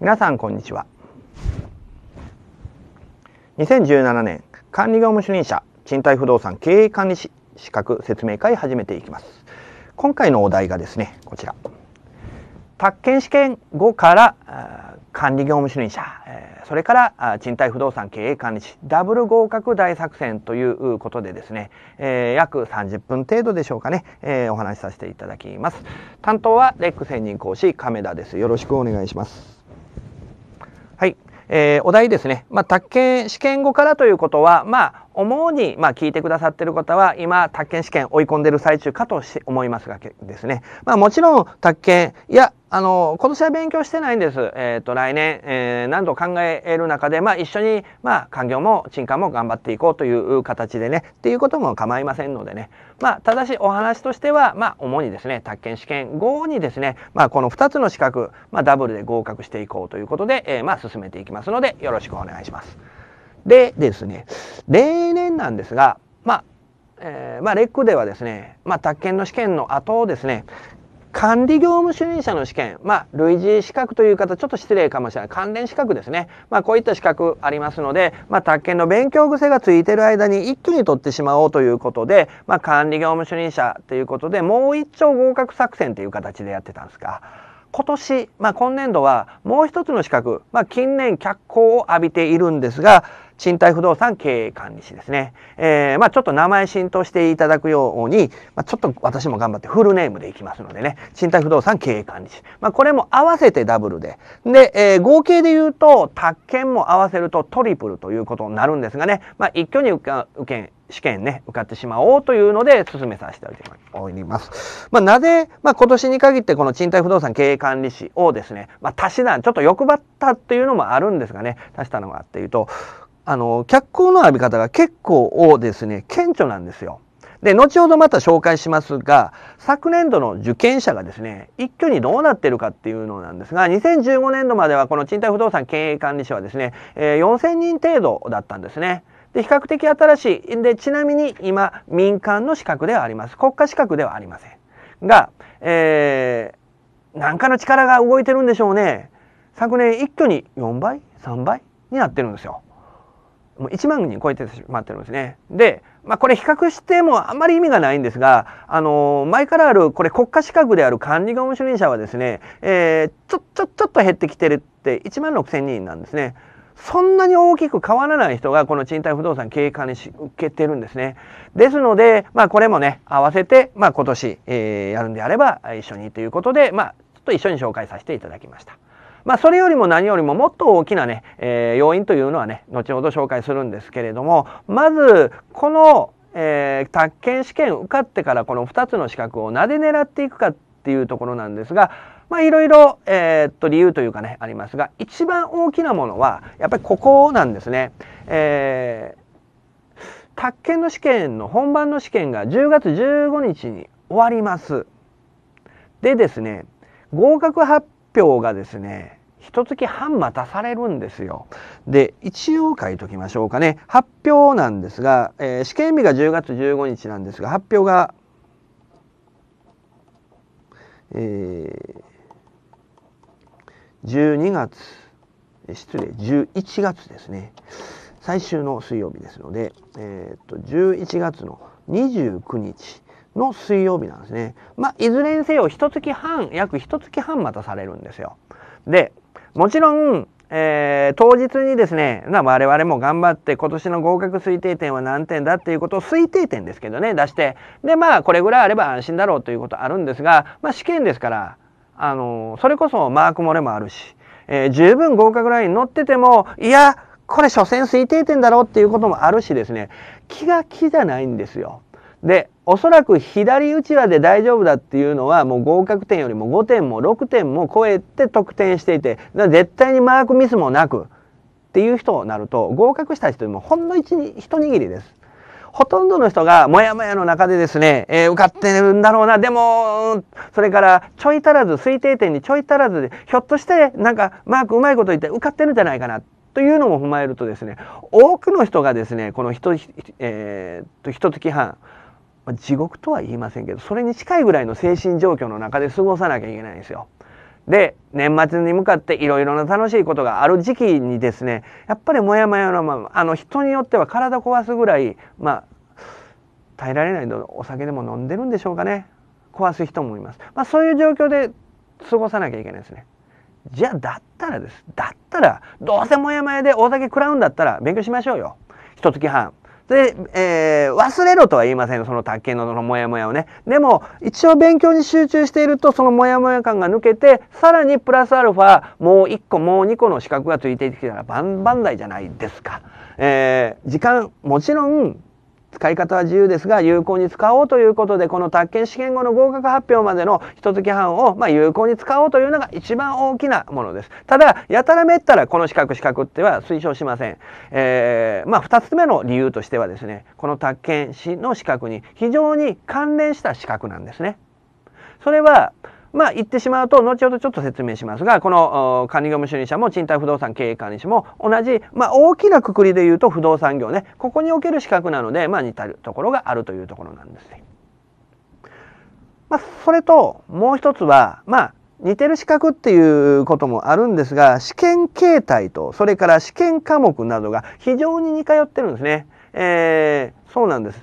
皆さんこんにちは2017年管理業務主任者賃貸不動産経営管理士資格説明会始めていきます今回のお題がですねこちら宅建試験後から管理業務主任者それから賃貸不動産経営管理士ダブル合格大作戦ということでですね、え約30分程度でしょうかね、えお話しさせていただきます担当はレック専任講師亀田ですよろしくお願いしますえー、お題ですね、まあ、宅建試験後からということは、まあ、思うに、まあ、聞いてくださってる方は、今、宅建試験追い込んでる最中かと思いますがですね。まあ、もちろん、宅建、いや、あの、今年は勉強してないんです。えっ、ー、と、来年、えー、何度考える中で、まあ、一緒に、まあ、環境も、賃貸も頑張っていこうという形でね、っていうことも構いませんのでね。まあ、ただし、お話としては、まあ、主にですね、宅建試験後にですね、まあ、この2つの資格、まあ、ダブルで合格していこうということで、えー、まあ、進めていきますので、よろしくお願いします。でですね、例年なんですが、まあ、えー、まあ、レックではですね、まあ、宅建の試験の後ですね、管理業務主任者の試験、まあ、類似資格という方、ちょっと失礼かもしれない。関連資格ですね。まあ、こういった資格ありますので、まあ、宅建の勉強癖がついてる間に一気に取ってしまおうということで、まあ、管理業務主任者ということで、もう一丁合格作戦という形でやってたんですが、今年、まあ、今年度はもう一つの資格、まあ、近年脚光を浴びているんですが、賃貸不動産経営管理士ですね。えー、まあちょっと名前浸透していただくように、まあ、ちょっと私も頑張ってフルネームでいきますのでね、賃貸不動産経営管理士。まあこれも合わせてダブルで。で、えー、合計で言うと、宅建も合わせるとトリプルということになるんですがね、まあ一挙に受け、試験ね、受かってしまおうというので進めさせております。まあ、なぜ、まあ、今年に限ってこの賃貸不動産経営管理士をですね、まあ、足し算、ちょっと欲張ったっていうのもあるんですがね、足したのがあっていうと、あの、脚光の浴び方が結構ですね、顕著なんですよ。で、後ほどまた紹介しますが、昨年度の受験者がですね、一挙にどうなってるかっていうのなんですが、2015年度まではこの賃貸不動産経営管理者はですね、え4000人程度だったんですね。で、比較的新しい。で、ちなみに今、民間の資格ではあります。国家資格ではありません。が、えー、何かの力が動いてるんでしょうね。昨年一挙に4倍 ?3 倍になってるんですよ。もう1万人超えてしまってるんですね。で、まあ、これ比較してもあんまり意味がないんですが、あのー、前からある、これ国家資格である管理業務主任者はですね、えー、ちょ、ちょ、ちょっと減ってきてるって1万6千人なんですね。そんなに大きく変わらない人がこの賃貸不動産経営管理し受けてるんですね。ですので、まあこれもね、合わせて、まあ今年、えー、やるんであれば一緒にということで、まあちょっと一緒に紹介させていただきました。まあ、それよりも何よりももっと大きなね、えー、要因というのはね、後ほど紹介するんですけれども、まず、この、えー、宅建試験受かってからこの2つの資格をなで狙っていくかっていうところなんですが、まあ、いろいろ、えー、っと、理由というかね、ありますが、一番大きなものは、やっぱりここなんですね。えー、宅建の試験の本番の試験が10月15日に終わります。でですね、合格発表がですね一月半待たされるんですよ。で、一応書いときましょうかね。発表なんですが、えー、試験日が10月15日なんですが、発表が、えー、12月、失礼、11月ですね。最終の水曜日ですので、えー、っと、11月の29日の水曜日なんですね。まあ、いずれにせよ、一月半、約一月半待たされるんですよ。で、もちろん、えー、当日にですね、我々も頑張って今年の合格推定点は何点だっていうことを推定点ですけどね、出して、で、まあ、これぐらいあれば安心だろうということあるんですが、まあ、試験ですから、あのー、それこそマーク漏れもあるし、えー、十分合格ラインに乗ってても、いや、これ所詮推定点だろうっていうこともあるしですね、気が気じゃないんですよ。でおそらく左打ちで大丈夫だっていうのはもう合格点よりも5点も6点も超えて得点していて絶対にマークミスもなくっていう人になると合格した人よりもほんの一握りです。ほとんどの人がモヤモヤの中でですね、えー、受かってるんだろうな、でも、それからちょい足らず、推定点にちょい足らずで、ひょっとしてなんかマークうまいこと言って受かってるんじゃないかな。というのも踏まえるとですね、多くの人がですね、この一、えー、一月半、まあ、地獄とは言いませんけどそれに近いぐらいの精神状況の中で過ごさなきゃいけないんですよ。で年末に向かっていろいろな楽しいことがある時期にですねやっぱりモヤモヤのままあの人によっては体壊すぐらい、まあ、耐えられないのでお酒でも飲んでるんでしょうかね壊す人もいます、まあ、そういう状況で過ごさなきゃいけないですね。じゃあだったらですだったらどうせモヤモヤでお酒食らうんだったら勉強しましょうよ一月半で、えー、忘れろとは言いませんその卓球のそのモヤモヤをね。でも一応勉強に集中しているとそのモヤモヤ感が抜けてさらにプラスアルファもう1個もう2個の資格がついてきたら万々歳じゃないですか。えー、時間もちろん使い方は自由ですが有効に使おうということでこの宅建試験後の合格発表までの一き半を、まあ、有効に使おうというのが一番大きなものですただやたらめったらこの資格資格っては推奨しません、えー、まあ、2つ目の理由としてはですねこの宅建士の資格に非常に関連した資格なんですねそれはまあ、言ってしまうと、後ほどちょっと説明しますが、この管理業務主任者も賃貸不動産経営管理士も同じ、まあ、大きなくくりで言うと不動産業ね、ここにおける資格なので、まあ、似たるところがあるというところなんですね。まあ、それと、もう一つは、まあ、似てる資格っていうこともあるんですが、試験形態と、それから試験科目などが非常に似通ってるんですね。えー、そうなんです。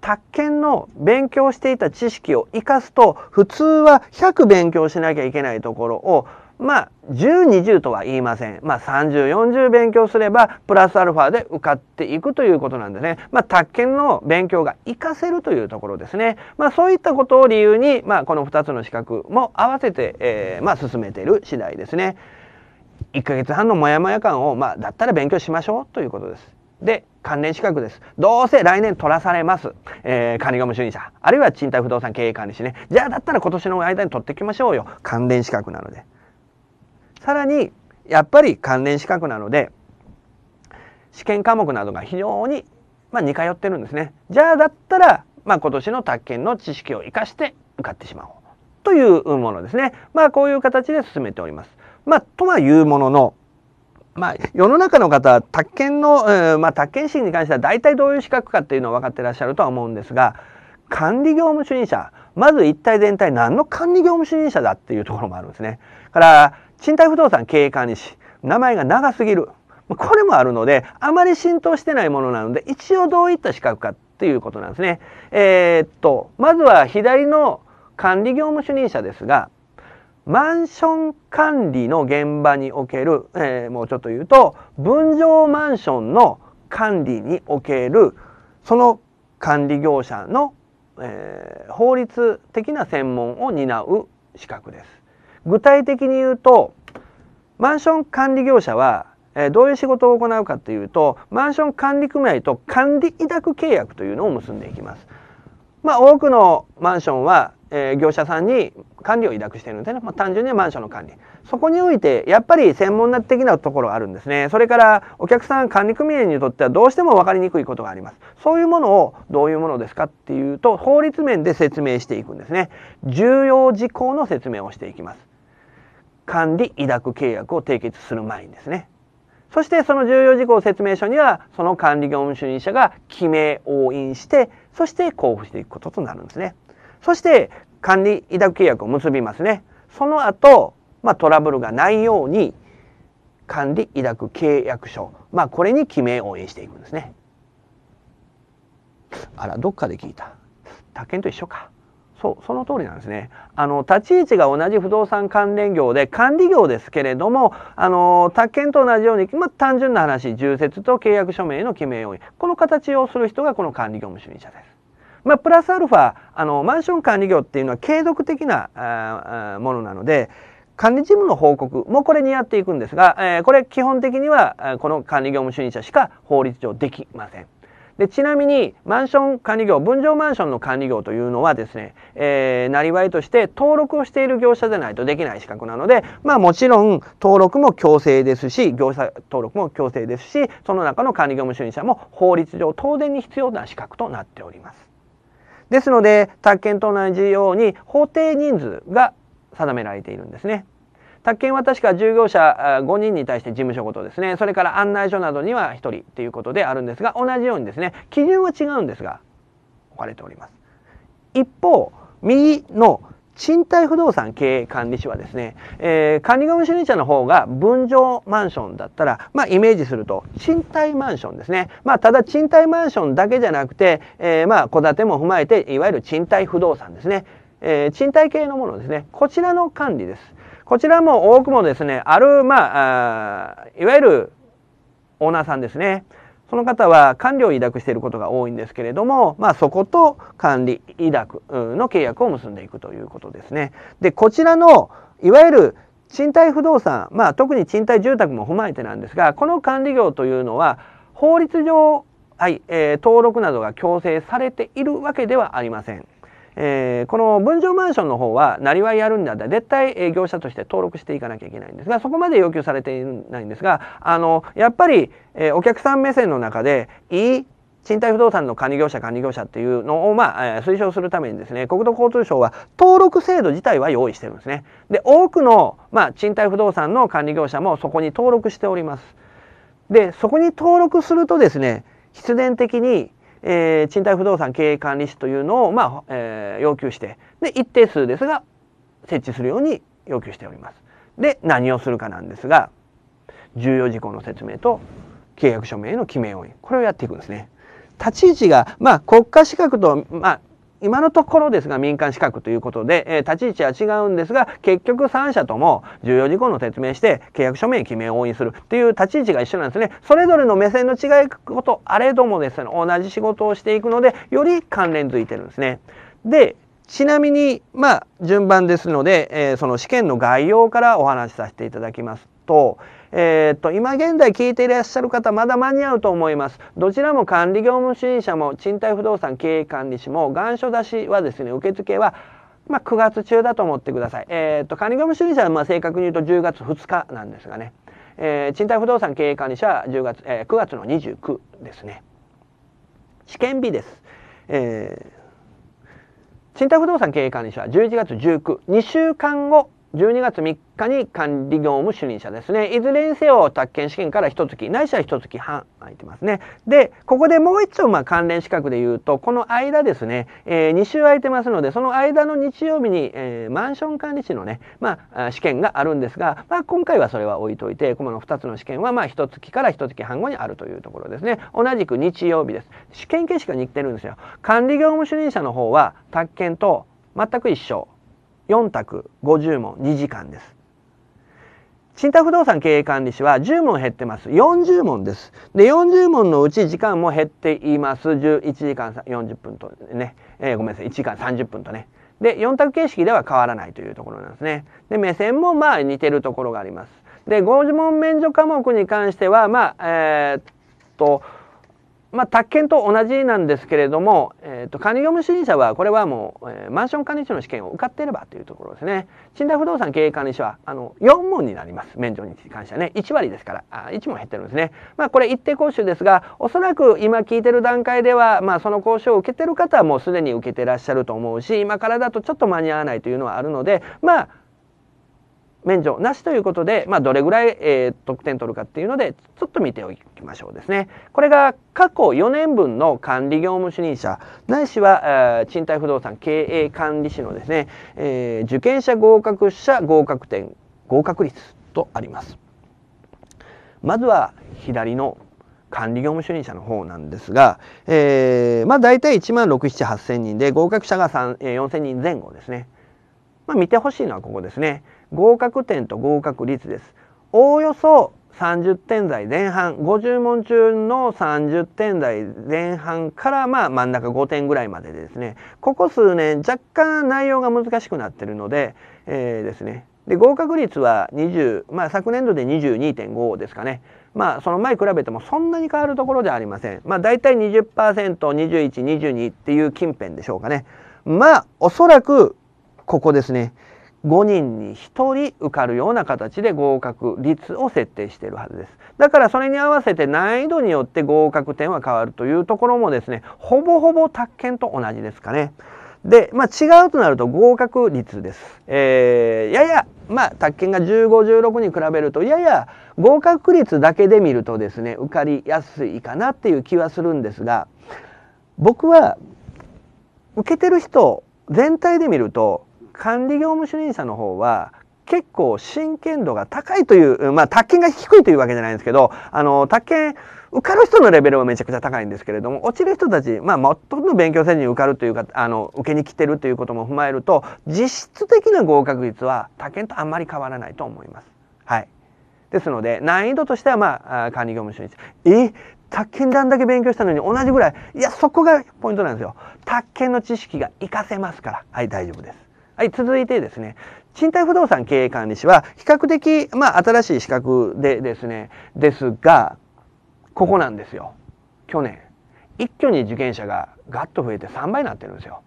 宅建の勉強していた知識を生かすと普通は100勉強しなきゃいけないところをまあ1020とは言いません。まあ3040勉強すればプラスアルファで受かっていくということなんでね。まあ宅建の勉強が活かせるというところですね。まあそういったことを理由にまあこの2つの資格も合わせて、えー、まあ進めている次第ですね。1ヶ月半のモヤモヤ感をまあだったら勉強しましょうということです。で、関連資格です。どうせ来年取らされます。えー、管理業務主任者。あるいは賃貸不動産経営管理士ね。じゃあだったら今年の間に取ってきましょうよ。関連資格なので。さらに、やっぱり関連資格なので、試験科目などが非常に、まあ、似通ってるんですね。じゃあだったら、まあ、今年の宅建の知識を生かして受かってしまおう。というものですね。まあ、こういう形で進めております。まあ、とはいうものの、まあ、世の中の方は宅建の、えー、まあ、宅建士に関しては大体どういう資格かっていうのを分かってらっしゃるとは思うんですが管理業務主任者まず一体全体何の管理業務主任者だっていうところもあるんですね。から賃貸不動産経営管理士名前が長すぎるこれもあるのであまり浸透してないものなので一応どういった資格かっていうことなんですね。えー、っとまずは左の管理業務主任者ですがマンション管理の現場における、えー、もうちょっと言うと、分譲マンションの管理における、その管理業者の、えー、法律的な専門を担う資格です。具体的に言うと、マンション管理業者は、えー、どういう仕事を行うかというと、マンション管理組合と管理委託契約というのを結んでいきます。まあ、多くのマンションはえ業者さんに管理を委託しているんでね、まあ、単純にマンションの管理そこにおいてやっぱり専門的なところがあるんですねそれからお客さん管理組合にとってはどうしても分かりにくいことがありますそういうものをどういうものですかっていうと法律面で説明していくんですね重要事項の説明をしていきます管理委託契約を締結する前にですねそしてその重要事項説明書にはその管理業務主任者が記名押印してそして交付していくこととなるんですねそして管理委託契約を結びますね。その後、まあ、トラブルがないように管理委託契約書、まあ、これに記名応援していくんですね。あら、どっかで聞いた。他県と一緒か。そう、その通りなんですね。あの、立ち位置が同じ不動産関連業で、管理業ですけれども、あの、他県と同じように、まあ、単純な話、重説と契約書名の記名応援。この形をする人が、この管理業務主任者です。まあ、プラスアルファあのマンション管理業っていうのは継続的なあものなので管理事務の報告もこれにやっていくんですが、えー、これ基本的にはこの管理業務主任者しか法律上できません。でちなみにマンション管理業分譲マンションの管理業というのはですね、えなりわいとして登録をしている業者でないとできない資格なので、まあ、もちろん登録も強制ですし業者登録も強制ですしその中の管理業務主任者も法律上当然に必要な資格となっております。ですので宅建と同じように法定人数が定められているんですね。宅建は確か従業者5人に対して事務所ごとですねそれから案内所などには1人ということであるんですが同じようにですね基準は違うんですが置かれております。一方右の賃貸不動産経営管理士はですね、えー、管理業務主任者の方が分譲マンションだったら、まあ、イメージすると賃貸マンションですね。まあ、ただ賃貸マンションだけじゃなくて、えー、まあ、戸建ても踏まえて、いわゆる賃貸不動産ですね。えー、賃貸系のものですね。こちらの管理です。こちらも多くもですね、ある、まあ、あいわゆるオーナーさんですね。その方は官僚を委託していることが多いんですけれども、まあ、そこと管理委託の契約を結んでいくということですね。でこちらのいわゆる賃貸不動産、まあ、特に賃貸住宅も踏まえてなんですがこの管理業というのは法律上、はいえー、登録などが強制されているわけではありません。えー、この分譲マンションの方はなりわいやるんだったら絶対業者として登録していかなきゃいけないんですがそこまで要求されていないんですがあのやっぱり、えー、お客さん目線の中でいい賃貸不動産の管理業者管理業者っていうのを、まあ、推奨するためにですね国土交通省は登録制度自体は用意してるんですね。で多くの、まあ、賃貸不動産の管理業者もそこに登録しております。でそこに登録するとですね必然的にえー、賃貸不動産経営管理士というのを、まあえー、要求してで一定数ですが設置するように要求しております。で何をするかなんですが重要事項の説明と契約書名の記名要因これをやっていくんですね。立ち位置が、まあ、国家資格と、まあ、今のところですが民間資格ということで、えー、立ち位置は違うんですが、結局3社とも重要事項の説明して、契約書面記名を応印するという立ち位置が一緒なんですね。それぞれの目線の違いこと、あれどもですね、同じ仕事をしていくので、より関連づいてるんですね。で、ちなみに、まあ、順番ですので、えー、その試験の概要からお話しさせていただきます。と、えー、っと、今現在聞いていらっしゃる方、まだ間に合うと思います。どちらも管理業務主任者も、賃貸不動産経営管理士も、願書出しはですね、受付は、まあ、9月中だと思ってください。えー、っと、管理業務主任者は、まあ、正確に言うと10月2日なんですがね、えー、賃貸不動産経営管理者は10月、えー、9月の29ですね。試験日です。えー、賃貸不動産経営管理者は11月19、2週間後12月3日に管理業務主任者ですね。いずれにせよ、宅建試験から一月、ないしは一月半空いてますね。で、ここでもう一丁、まあ、関連資格で言うと、この間ですね、えー、2週空いてますので、その間の日曜日に、えー、マンション管理士のね、まあ、試験があるんですが、まあ、今回はそれは置いといて、この2つの試験は、まあ、一月から一月半後にあるというところですね。同じく日曜日です。試験形式が似てるんですよ。管理業務主任者の方は、宅建と全く一緒。4択50問2時間です。信託不動産経営管理士は10問減ってます。40問です。で、40問のうち時間も減っています。11時間40分とね、えー、ごめんなさい、1時間30分とね。で、4択形式では変わらないというところなんですね。で、目線もまあ似てるところがあります。で、5 0問免除科目に関しては、まあ、えー、っと、まあ、宅建と同じなんですけれども、えーと、管理業務主任者はこれはもう、えー、マンション管理士の試験を受かっていればというところですね賃貸不動産経営管理士はあの4問になります免除に関してはね1割ですからあ1問減ってるんですね、まあ、これ一定講習ですがおそらく今聞いてる段階では、まあ、その講習を受けてる方はもうすでに受けてらっしゃると思うし今からだとちょっと間に合わないというのはあるのでまあ免除なしということで、まあ、どれぐらい、えー、得点取るかっていうので、ちょっと見ておきましょうですね。これが過去4年分の管理業務主任者、ないしは、賃貸不動産経営管理士のですね、えー、受験者合格者合格点、合格率とあります。まずは左の管理業務主任者の方なんですが、えー、まあ大体1万6、7、8 0 0 0人で合格者が4,000人前後ですね。まあ見てほしいのはここですね。合格点と合格率です。おおよそ30点台前半50問中の30点台前半からまあ真ん中5点ぐらいまでですねここ数年若干内容が難しくなってるので、えー、ですねで合格率は20、まあ、昨年度で22.5ですかねまあその前比べてもそんなに変わるところじゃありませんまあ大体 20%2122 っていう近辺でしょうかねまあおそらくここですね5人に1人受かるような形で合格率を設定しているはずです。だからそれに合わせて難易度によって合格点は変わるというところもですね、ほぼほぼ宅建と同じですかね。で、まあ、違うとなると合格率です。えー、やや、まあ、宅建が15、16に比べると、やや合格率だけで見るとですね、受かりやすいかなっていう気はするんですが、僕は、受けてる人、全体で見ると、管理業務主任者の方は結構真剣度が高いという、まあ、宅建が低いというわけじゃないんですけど、あの、宅建、受かる人のレベルはめちゃくちゃ高いんですけれども、落ちる人たち、まあ、もっとの勉強せずに受かるというか、あの、受けに来てるということも踏まえると、実質的な合格率は他建とあんまり変わらないと思います。はい。ですので、難易度としては、まあ、管理業務主任者。え宅建であんだけ勉強したのに同じぐらい。いや、そこがポイントなんですよ。宅建の知識が活かせますから。はい、大丈夫です。はい、続いてですね、賃貸不動産経営管理士は比較的、まあ、新しい資格でですね、ですが、ここなんですよ。去年、一挙に受験者がガッと増えて3倍になってるんですよ。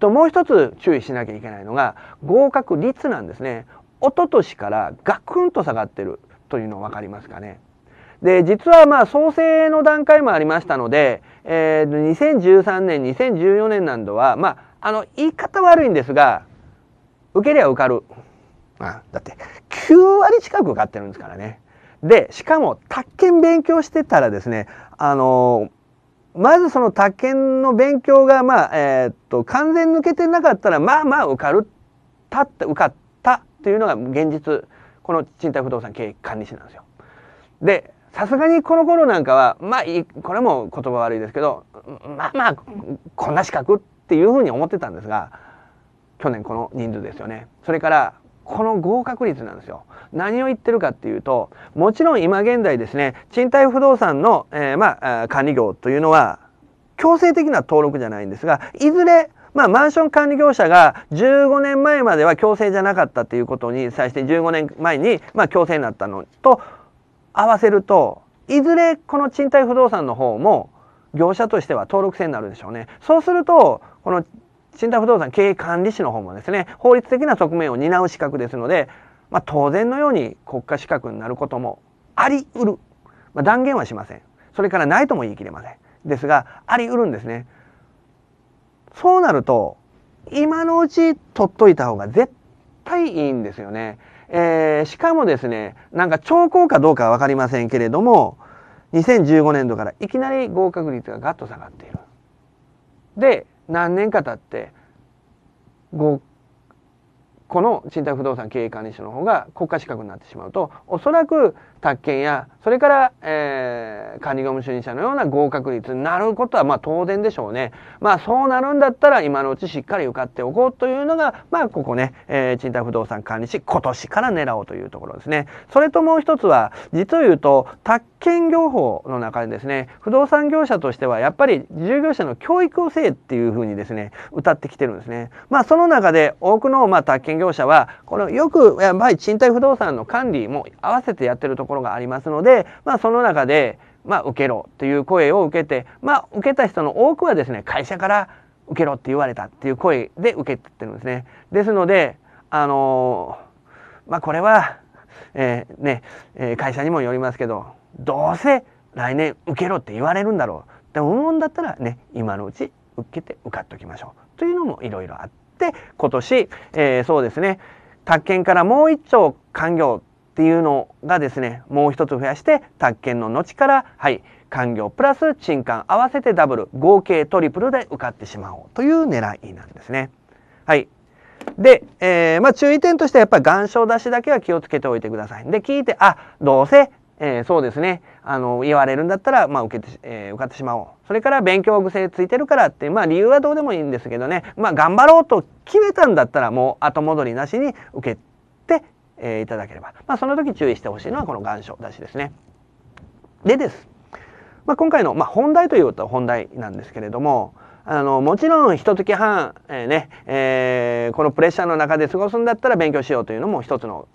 と、もう一つ注意しなきゃいけないのが、合格率なんですね。一昨年からガクンと下がってるというの分かりますかね。で、実はまあ創生の段階もありましたので、えー、2013年、2014年などは、まあ、あの、言い方悪いんですが、受けりゃ受かる。あだって9割近く受かってるんですからね。でしかも宅建勉強してたらですねあのまずその宅建の勉強がまあえー、っと完全抜けてなかったらまあまあ受かるたって受かったっていうのが現実この賃貸不動産経営管理士なんですよ。でさすがにこの頃なんかはまあこれも言葉悪いですけどまあまあこんな資格っていうふうに思ってたんですが。去年この人数ですよね。それから、この合格率なんですよ。何を言ってるかっていうと、もちろん今現在ですね、賃貸不動産の、えー、まあ、管理業というのは、強制的な登録じゃないんですが、いずれまあ、マンション管理業者が15年前までは強制じゃなかったということに際して15年前にまあ強制になったのと合わせるといずれこの賃貸不動産の方も業者としては登録制になるでしょうね。そうするとこの信託不動産経営管理士の方もですね、法律的な側面を担う資格ですので、まあ、当然のように国家資格になることもあり得る。まあ、断言はしません。それからないとも言い切れません。ですが、あり得るんですね。そうなると、今のうち取っといた方が絶対いいんですよね。えー、しかもですね、なんか兆候かどうかは分かりませんけれども、2015年度からいきなり合格率がガッと下がっている。で、何年か経ってこの賃貸不動産経営管理者の方が国家資格になってしまうとおそらく宅建や、それから、えー、管理業務主任者のような合格率になることは、まあ当然でしょうね。まあそうなるんだったら、今のうちしっかり受かっておこうというのが、まあここね、えー、賃貸不動産管理士、今年から狙おうというところですね。それともう一つは、実を言うと、宅建業法の中でですね、不動産業者としては、やっぱり従業者の教育をせえっていうふうにですね、歌ってきてるんですね。まあその中で、多くの、まあ宅建業者は、このよく、やっぱり賃貸不動産の管理も合わせてやってるところがありますので、まあ、その中で、まあ、受けろという声を受けて、まあ、受けた人の多くはですね会社から受けろって言われたっていう声で受けてるんですね。ですので、あのー、まあ、これは、えー、ね、えー、会社にもよりますけどどうせ来年受けろって言われるんだろうって思うんだったらね今のうち受けて受かっておきましょうというのもいろいろあって今年、えそうですね宅建からもう一丁官業っていうのがですね、もう一つ増やして、宅建の後から、はい、官業プラス賃貸合わせてダブル、合計トリプルで受かってしまおうという狙いなんですね。はい。で、えー、まあ注意点としてはやっぱり願書出しだけは気をつけておいてください。で、聞いて、あ、どうせ、えー、そうですね。あの、言われるんだったら、まあ、受けて、えー、受かってしまおう。それから、勉強癖ついてるからって、まあ、理由はどうでもいいんですけどね。まあ、頑張ろうと決めたんだったら、もう後戻りなしに受けてえー、いただければ、まあ、その時注意してほしいのはこの願書出しですね。でです、まあ、今回の、まあ、本題というと本題なんですけれどもあのもちろん一月半、えー、ねえー、このプレッシャーの中で過ごすんだったら勉強しようというのも一つの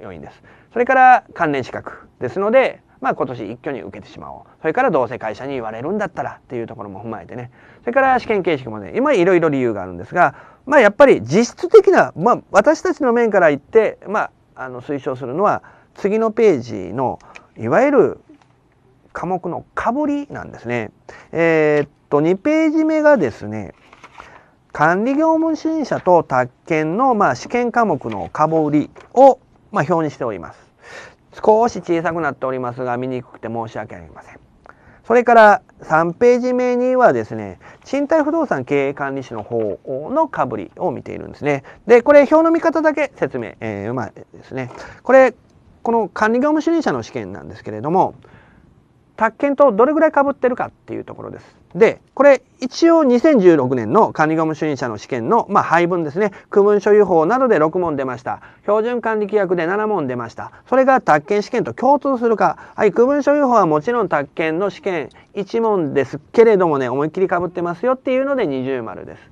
要因です。それから関連資格ですので、まあ、今年一挙に受けてしまおうそれからどうせ会社に言われるんだったらっていうところも踏まえてねそれから試験形式もね今いろいろ理由があるんですがまあ、やっぱり実質的な、まあ、私たちの面から言って、まあ、あの推奨するのは次のページのいわゆる科目のかぶりなんですね。えー、っと2ページ目がですね管理業務審査と宅建のまあ試験科目のかぶりをまあ表にしております。少し小さくなっておりますが見にくくて申し訳ありません。それから3ページ目にはですね、賃貸不動産経営管理士の方のかぶりを見ているんですね。で、これ表の見方だけ説明、えー、まあですね。これ、この管理業務主任者の試験なんですけれども、宅建とどれぐらいかぶってるかっていうところです。で、これ一応2016年の管理業務主任者の試験の、まあ、配分ですね。区分所有法などで6問出ました。標準管理規約で7問出ました。それが宅建試験と共通するか。はい、区分所有法はもちろん宅建の試験1問ですけれどもね、思いっきりかぶってますよっていうので20丸です。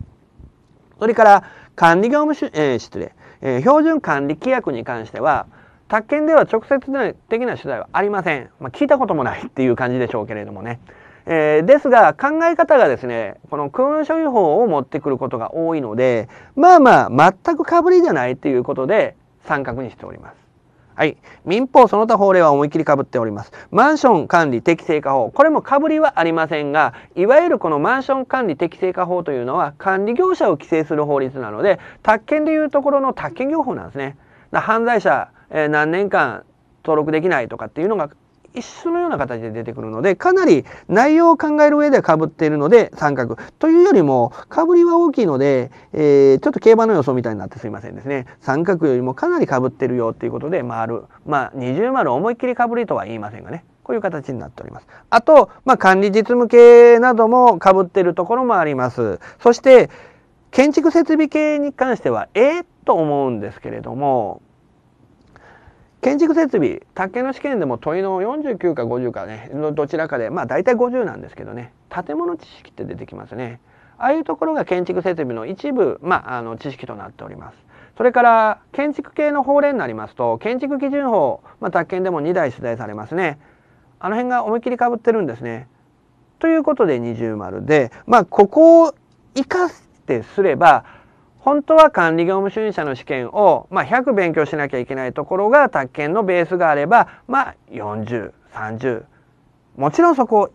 それから管理業務主、えー、失礼、えー、標準管理規約に関しては、宅建では直接的な取材はありません。まあ、聞いたこともないっていう感じでしょうけれどもね。えー、ですが考え方がですねこの空運処理法を持ってくることが多いのでまあまあ全くかぶりじゃないっていうことで三角にしております。はい。民法その他法令は思いっきりかぶっております。マンション管理適正化法。これもかぶりはありませんが、いわゆるこのマンション管理適正化法というのは管理業者を規制する法律なので、宅建でいうところの宅建業法なんですね。犯罪者え何年間登録できないとかっていうのが一緒のような形で出てくるのでかなり内容を考える上ではぶっているので三角というよりもかぶりは大きいので、えー、ちょっと競馬の予想みたいになってすいませんですね三角よりもかなりかぶってるよっていうことでるまあ二重丸思いっきりかぶりとは言いませんがねこういう形になっております。あと、まあ、管理実務系などもぶってるところもあります。そして建築設備系に関してはえー、と思うんですけれども建築設備宅建の試験でも問いの49か50かねのどちらかでまあ大体50なんですけどね建物知識って出てきますねああいうところが建築設備の一部、まあ、あの知識となっておりますそれから建築系の法令になりますと建築基準法、まあ、宅建でも2台出題されますねあの辺が思いっきりかぶってるんですねということで二重丸でまあここを生かしてすれば本当は管理業務主任者の試験を、まあ、100勉強しなきゃいけないところが宅建のベースがあれば、まあ、4030もちろんそこを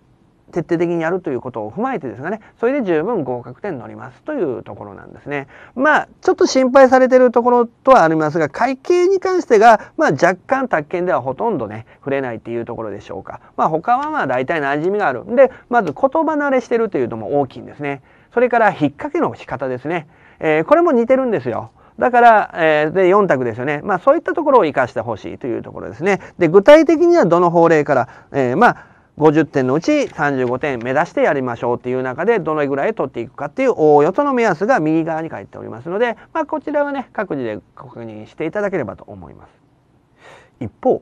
徹底的にやるということを踏まえてですがねそれで十分合格点に乗りますというところなんですね。まあちょっと心配されてるところとはありますが会計に関してが、まあ、若干宅建ではほとんどね触れないっていうところでしょうか。まあ、他はまあ大体馴染みがあるんでまず言葉慣れしてるというのも大きいんですね。それから引っ掛けの仕方ですね。えー、これも似てるんですよ。だから、えー、で4択ですよね、まあ、そういったところを生かしてほしいというところですね。で具体的にはどの法令から、えー、まあ50点のうち35点目指してやりましょうっていう中でどのぐらい取っていくかっていうおおよその目安が右側に書いておりますので、まあ、こちらはね各自で確認していただければと思います。一方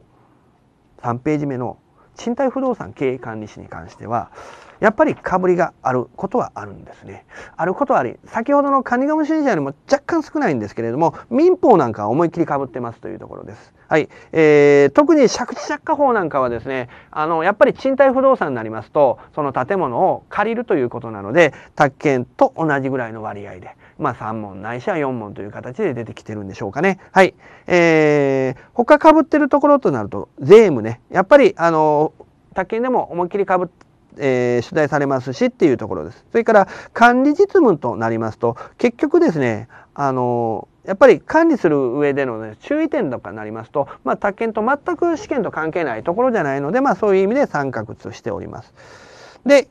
3ページ目の賃貸不動産経営管理士に関してはやっぱりかぶりがあることはあるんですね。あることはあり先ほどのカニガム信者よりも若干少ないんですけれども民法なんかは思いっきりかぶってますというところです。はいえー、特に借地借家法なんかはですねあのやっぱり賃貸不動産になりますとその建物を借りるということなので宅建と同じぐらいの割合でまあ、3問ないしは4問という形で出てきてるんでしょうかね。はい。えー、他被ってるところとなると、税務ね。やっぱり、あの、宅建でも思いっきり被って、えー、取材されますしっていうところです。それから管理実務となりますと結局ですねあのやっぱり管理する上での、ね、注意点とかになりますと、まあ、宅建と全く試験と関係ないところじゃないので、まあ、そういう意味で三角としております。で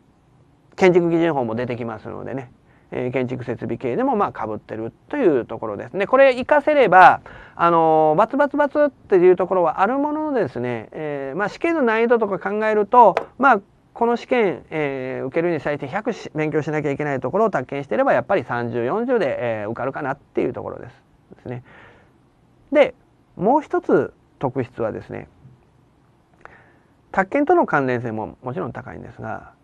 建築基準法も出てきますのでねえ建築設備系でもまあかぶってるというところですね。これ活かせればあのバツバツバツっていうところはあるもののですね、えー、まあ、試験の難易度とか考えるとまあこの試験、えー、受けるに際して100勉強しなきゃいけないところを達見してればやっぱり3040で、えー、受かるかなっていうところです。ですね、でもう一つ特質はですね宅建との関連性ももちろん高いんですが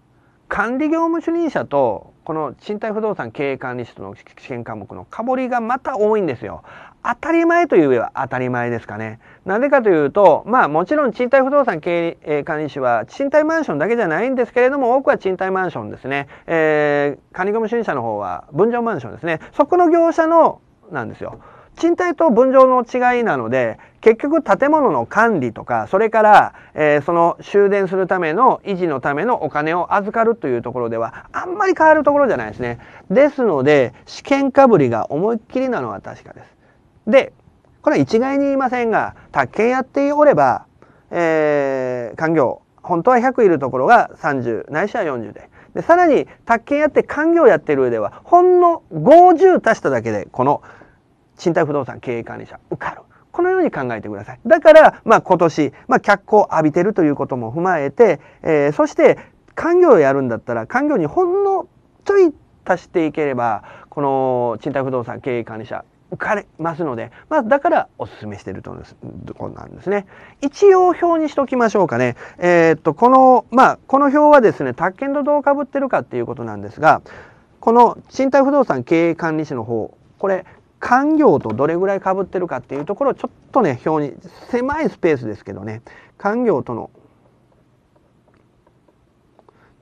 管理業務主任者とこの賃貸不動産経営管理士との試験科目のかぼりがまた多いんですよ。当たり前という上は当たり前ですかね。なぜかというと、まあもちろん賃貸不動産経営管理士は賃貸マンションだけじゃないんですけれども、多くは賃貸マンションですね。えー、管理業務主任者の方は分譲マンションですね。そこの業者のなんですよ。賃貸と分譲の違いなので、結局建物の管理とか、それから、えー、その終電するための維持のためのお金を預かるというところでは、あんまり変わるところじゃないですね。ですので、試験かぶりが思いっきりなのは確かです。で、これは一概に言いませんが、宅建やっておれば、えー、官業、本当は100いるところが30、ないしは40で。で、さらに、宅建やって官業やってる上では、ほんの50足しただけで、この、賃貸不動産経営管理者受かる。このように考えてください。だから、まあ今年、まあ脚光を浴びてるということも踏まえて、えー、そして官業をやるんだったら、官業にほんのちょい足していければ、この賃貸不動産経営管理者受かれますので、まあ、だからお勧めしてるとです、うこなんですね。一応表にしときましょうかね。えー、っと、この、まあ、この表はですね、宅建とどうかぶってるかっていうことなんですが、この賃貸不動産経営管理士の方、これ、官業とどれぐらいかぶってるかっていうところをちょっとね表に狭いスペースですけどね官業との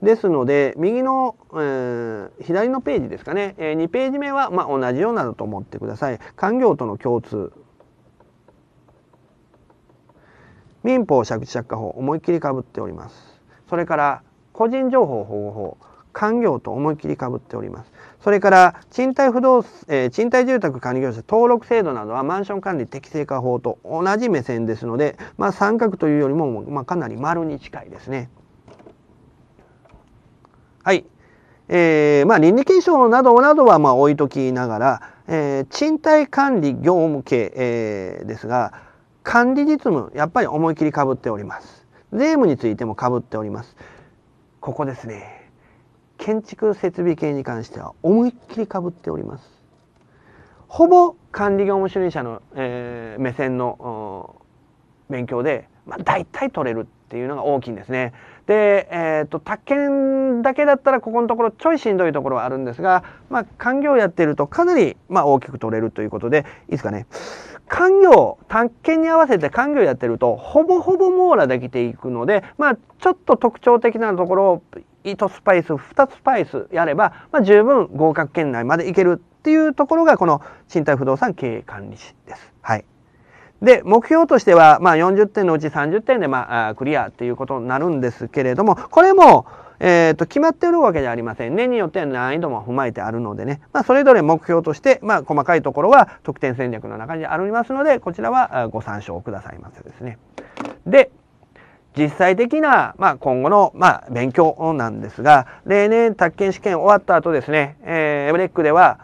ですので右の、えー、左のページですかね、えー、2ページ目は、まあ、同じようなのと思ってください官業との共通民法借地借家法思いっきりかぶっておりますそれから個人情報保護法官業と思いっきりかぶっております。それから賃貸不動、えー、賃貸住宅管理業者登録制度などはマンション管理適正化法と同じ目線ですので、まあ、三角というよりも、まあ、かなり丸に近いですね。はい。えー、まあ、倫理検証などなどはま置いときながら、えー、賃貸管理業務系、えですが管理実務やっぱり思い切りかぶっております。税務についてもかぶっております。ここですね。建築設備系に関しては思いっきりかぶっております。ほぼ管理業務主任者の、えー、目線の勉強で、まあ、大体取れるっていうのが大きいんですね。で、えーと、宅建だけだったらここのところちょいしんどいところはあるんですが、まあ、官業やってるとかなり、まあ、大きく取れるということでいいですかね。官業宅建に合わせて官業やってるとほぼほぼ網羅できていくので、まあ、ちょっと特徴的なところを糸スパイス2スパイスやれば、まあ、十分合格圏内までいけるっていうところがこの賃貸不動産経営管理士です。はい、で目標としては、まあ、40点のうち30点で、まあ、クリアっていうことになるんですけれどもこれも、えーと、と決まっているわけじゃありません年によっては難易度も踏まえてあるのでね、まあ、それぞれ目標として、まあ、細かいところは得点戦略の中にありますのでこちらはご参照くださいませですね。で実際的な、まあ、今後の、まあ、勉強なんですが、例年、宅建試験終わった後ですね、えー、エブレックでは、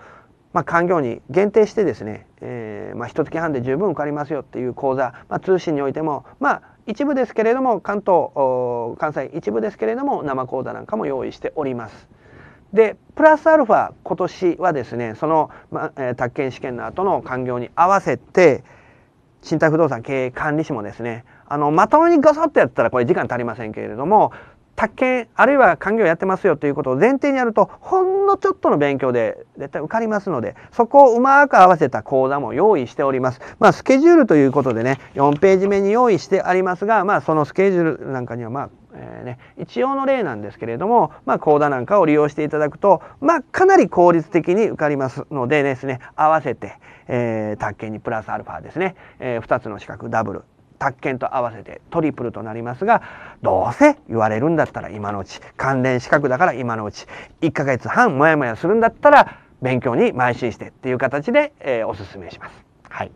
まあ、環業に限定してですね、えー、まあ、1月半で十分受かりますよっていう講座、まあ、通信においても、まあ、一部ですけれども、関東、関西一部ですけれども、生講座なんかも用意しております。でプラスアルファ今年はですねその、まえー、宅建試験の後の環業に合わせて賃貸不動産経営管理士もですねあの、まともにガサッとやったらこれ時間足りませんけれども、宅建あるいは官業やってますよということを前提にやるとほんのちょっとの勉強で絶対受かりますのでそこをうまく合わせた講座も用意しておりますまあスケジュールということでね4ページ目に用意してありますがまあそのスケジュールなんかにはまあえーね、一応の例なんですけれども、まあ、講座なんかを利用していただくと、まあ、かなり効率的に受かりますのでですね合わせて、えー、宅建にプラスアルファですね、えー、2つの資格ダブル宅建と合わせてトリプルとなりますがどうせ言われるんだったら今のうち関連資格だから今のうち1ヶ月半もやもやするんだったら勉強に邁進してっていう形で、えー、お勧めします。はい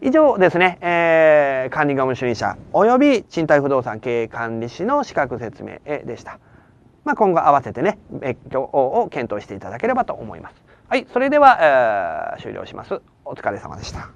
以上ですね、えー、管理業務主任者及び賃貸不動産経営管理士の資格説明でした。まあ、今後合わせてね勉強を検討していただければと思います。はい、それでは、えー、終了します。お疲れ様でした。